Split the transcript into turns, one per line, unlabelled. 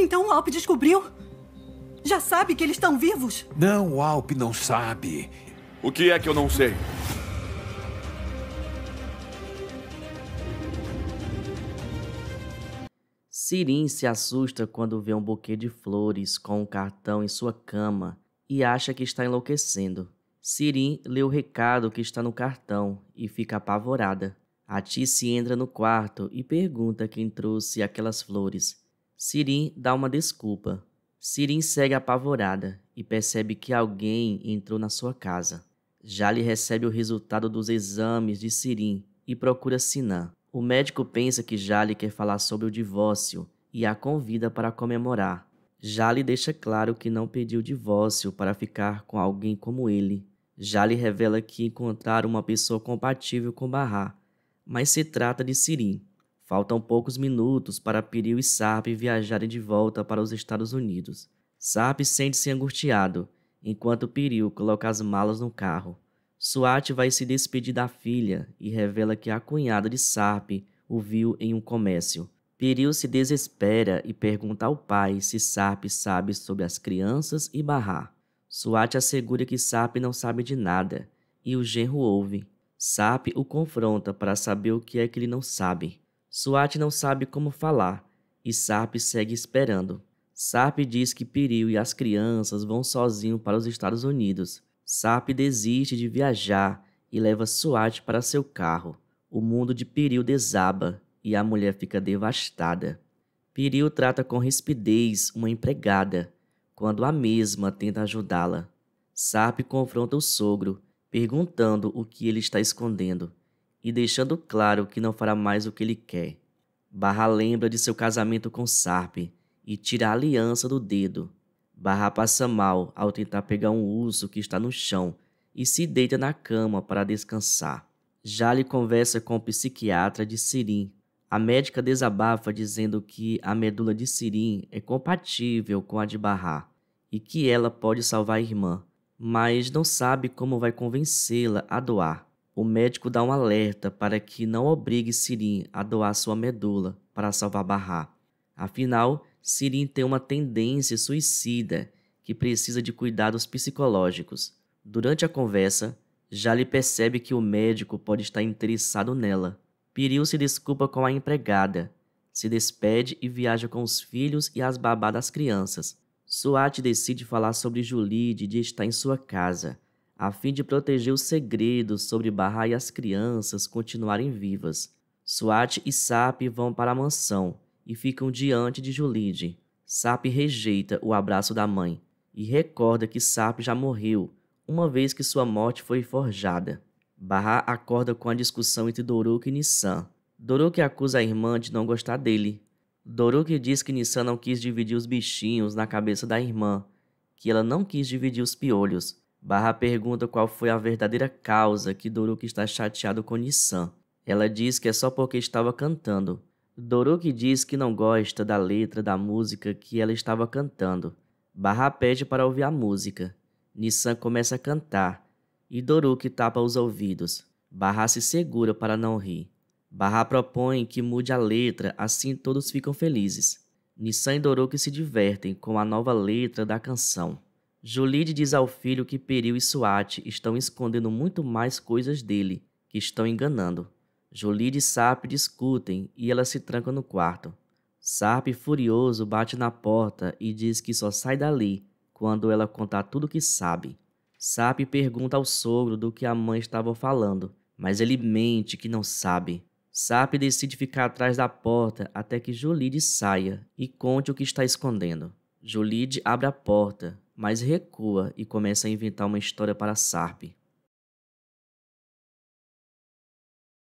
Então o Alp descobriu? Já sabe que eles estão vivos? Não, o Alp não sabe. O que é que eu não sei? Sirin se assusta quando vê um buquê de flores com um cartão em sua cama e acha que está enlouquecendo. Sirin lê o recado que está no cartão e fica apavorada. A Tice entra no quarto e pergunta quem trouxe aquelas flores. Sirin dá uma desculpa. Sirin segue apavorada e percebe que alguém entrou na sua casa. Jali recebe o resultado dos exames de Sirin e procura Sinan. O médico pensa que Jali quer falar sobre o divórcio e a convida para comemorar. Jali deixa claro que não pediu divórcio para ficar com alguém como ele. Jali revela que encontraram uma pessoa compatível com Barra, mas se trata de Sirin. Faltam poucos minutos para Piril e Sarp viajarem de volta para os Estados Unidos. Sarp sente-se angustiado, enquanto Piril coloca as malas no carro. Swat vai se despedir da filha e revela que a cunhada de Sarp o viu em um comércio. Piril se desespera e pergunta ao pai se Sarp sabe sobre as crianças e Barrar. Swat assegura que Sarp não sabe de nada, e o genro ouve. Sarp o confronta para saber o que é que ele não sabe. Swat não sabe como falar e Sarp segue esperando. Sarp diz que Piril e as crianças vão sozinho para os Estados Unidos. Sarp desiste de viajar e leva Swat para seu carro. O mundo de Piril desaba e a mulher fica devastada. Piril trata com rispidez uma empregada, quando a mesma tenta ajudá-la. Sarp confronta o sogro, perguntando o que ele está escondendo e deixando claro que não fará mais o que ele quer. Barra lembra de seu casamento com Sarp e tira a aliança do dedo. Barra passa mal ao tentar pegar um urso que está no chão e se deita na cama para descansar. Já lhe conversa com o psiquiatra de Sirim. A médica desabafa dizendo que a medula de Sirim é compatível com a de Barra e que ela pode salvar a irmã, mas não sabe como vai convencê-la a doar o médico dá um alerta para que não obrigue Sirin a doar sua medula para salvar Barra. Afinal, Sirin tem uma tendência suicida que precisa de cuidados psicológicos. Durante a conversa, Jali percebe que o médico pode estar interessado nela. Piril se desculpa com a empregada, se despede e viaja com os filhos e as babá das crianças. Suat decide falar sobre Julide de estar em sua casa a fim de proteger os segredos sobre Barra e as crianças continuarem vivas. Swat e Sap vão para a mansão e ficam diante de Julide. Sap rejeita o abraço da mãe e recorda que Sap já morreu, uma vez que sua morte foi forjada. Barra acorda com a discussão entre Doruk e Nissan. Doruk acusa a irmã de não gostar dele. Doruk diz que Nissan não quis dividir os bichinhos na cabeça da irmã, que ela não quis dividir os piolhos, Barra pergunta qual foi a verdadeira causa que Doruque está chateado com Nissan. Ela diz que é só porque estava cantando. Doruque diz que não gosta da letra da música que ela estava cantando. Barra pede para ouvir a música. Nissan começa a cantar e Doruque tapa os ouvidos. Barra se segura para não rir. Barra propõe que mude a letra, assim todos ficam felizes. Nissan e Doruque se divertem com a nova letra da canção. Julide diz ao filho que Peril e Suate estão escondendo muito mais coisas dele, que estão enganando. Julide e Sarp discutem e ela se tranca no quarto. Sarp, furioso, bate na porta e diz que só sai dali quando ela contar tudo o que sabe. Sarp pergunta ao sogro do que a mãe estava falando, mas ele mente que não sabe. Sarp decide ficar atrás da porta até que Julide saia e conte o que está escondendo. Julide abre a porta mas recua e começa a inventar uma história para Sarp,